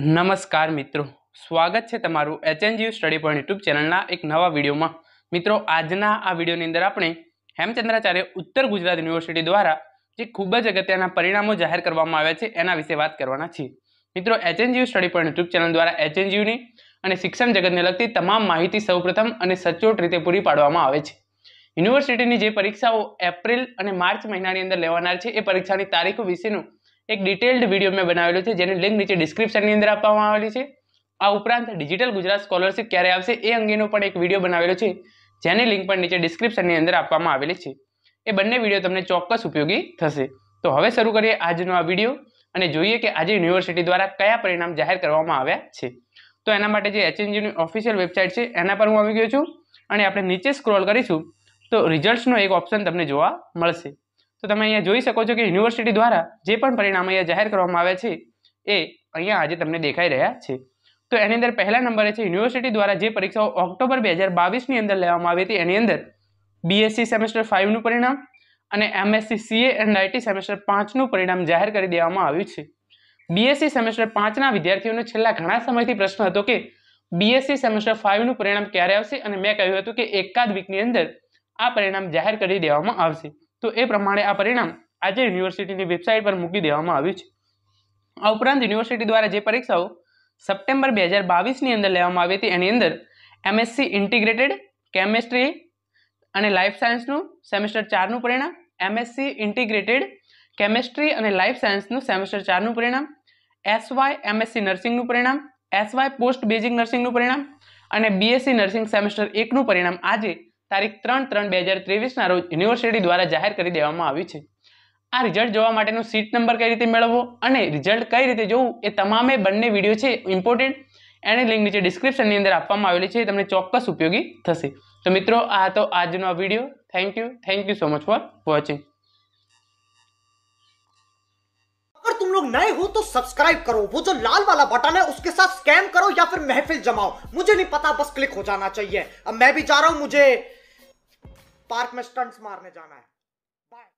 નમસ્કાર મિત્રો સ્વાગત છે તમારું એચએનજીયુ સ્ટડી પોઈન્ટ યુટ્યુબ ચેનલના એક નવા વિડીયોમાં મિત્રો આજના આ વિડીયોની અંદર આપણે હેમચંદ્રાચાર્ય ઉત્તર ગુજરાત યુનિવર્સિટી દ્વારા જે ખૂબ જ અગત્યના પરિણામો જાહેર કરવામાં આવ્યા છે એના વિશે વાત કરવાના છીએ મિત્રો HNGU study point YouTube channel દ્વારા એચએનજીયુની અને શિક્ષણ જગતને લગતી તમામ માહિતી સૌપ્રથમ અને સચોટ રીતે પૂરી પાડવામાં આવે છે યુનિવર્સિટીની જે પરીક્ષાઓ એપ્રિલ અને માર્ચ મહિનાની અંદર લેવાનાર છે એ પરીક્ષાની તારીખો વિશેનું એક ડિટેલ્ડ વિડીયો મેં બનાવેલો છે જેની લિંક નીચે ડિસ્ક્રિપ્શનની અંદર આપવામાં આવેલી છે આ ઉપરાંત ડિજિટલ ગુજરાત સ્કોલરશિપ ક્યારે આવશે એ અંગેનો પણ એક વિડીયો બનાવેલો છે જેની લિંક પણ નીચે ડિસ્ક્રિપ્શનની અંદર આપવામાં આવેલી છે એ બંને વિડીયો તમને ચોક્કસ ઉપયોગી થશે તો હવે શરૂ કરીએ આજનો આ વિડીયો અને જોઈએ કે આજે યુનિવર્સિટી દ્વારા કયા પરિણામ જાહેર કરવામાં આવ્યા છે તો એના માટે જે એચએનજીની ઓફિશિયલ વેબસાઇટ છે એના પર હું આવી ગયો છું અને આપણે નીચે સ્ક્રોલ કરીશું તો રિઝલ્ટ્સનો એક ઓપ્શન તમને જોવા મળશે તો તમે અહીંયા જોઈ શકો છો કે યુનિવર્સિટી દ્વારા જે પણ પરિણામ અહીંયા જાહેર કરવામાં આવ્યા છે એ અહીંયા આજે તમને દેખાઈ રહ્યા છે તો એની અંદર પહેલા નંબરે છે યુનિવર્સિટી દ્વારા જે પરીક્ષાઓ ઓક્ટોબર બે હજાર બાવીસની અંદર લેવામાં આવી હતી એની અંદર બીએસસી સેમેસ્ટર ફાઇવનું પરિણામ અને MSc CA and IT semester પાંચનું પરિણામ જાહેર કરી દેવામાં આવ્યું છે બીએસસી સેમેસ્ટર પાંચના વિદ્યાર્થીઓનો છેલ્લા ઘણા સમયથી પ્રશ્ન હતો કે બીએસસી સેમેસ્ટર ફાઇવનું પરિણામ ક્યારે આવશે અને મેં કહ્યું હતું કે એકાદ વીકની અંદર આ પરિણામ જાહેર કરી દેવામાં આવશે તો એ પ્રમાણે આ પરિણામ આજે યુનિવર્સિટીની વેબસાઇટ પર મૂકી દેવામાં આવ્યું છે આ ઉપરાંત યુનિવર્સિટી દ્વારા જે પરીક્ષાઓ સપ્ટેમ્બર બે હજાર બાવીસની અંદર લેવામાં આવી હતી એની અંદર એમએસસી ઇન્ટિગ્રેટેડ કેમેસ્ટ્રી અને લાઈફ સાયન્સનું સેમેસ્ટર ચારનું પરિણામ એમએસસી ઇન્ટિગ્રેટેડ કેમેસ્ટ્રી અને લાઈફ સાયન્સનું સેમેસ્ટર ચારનું પરિણામ એસવાય એમએસસી નર્સિંગનું પરિણામ એસવાય પોસ્ટ બેઝિંગ નર્સિંગનું પરિણામ અને બીએસસી નર્સિંગ સેમેસ્ટર એકનું પરિણામ આજે તારીખ ત્રણ ત્રણ બે હજાર ત્રેવીસના રોજ યુનિવર્સિટી દ્વારા જાહેર કરી દેવામાં આવી છે આ રિઝલ્ટ જોવા માટેનો સીટ નંબર કઈ રીતે મેળવવો અને રિઝલ્ટ કઈ રીતે જોવું એ તમામે બંને વિડીયો છે ઇમ્પોર્ટેન્ટ એની લિંક નીચે ડિસ્ક્રિપ્શનની અંદર આપવામાં આવેલી છે એ તમને ચોક્કસ ઉપયોગી થશે તો મિત્રો આ હતો આજનો આ video thank you thank you so much for watching अगर तुम लोग नए हो तो सब्सक्राइब करो वो जो लाल वाला बटन है उसके साथ स्कैम करो या फिर महफिल जमाओ मुझे नहीं पता बस क्लिक हो जाना चाहिए अब मैं भी जा रहा हूं मुझे पार्क में स्टंट्स मारने जाना है बाय